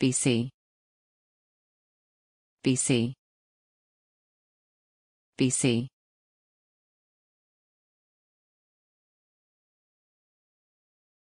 BC BC BC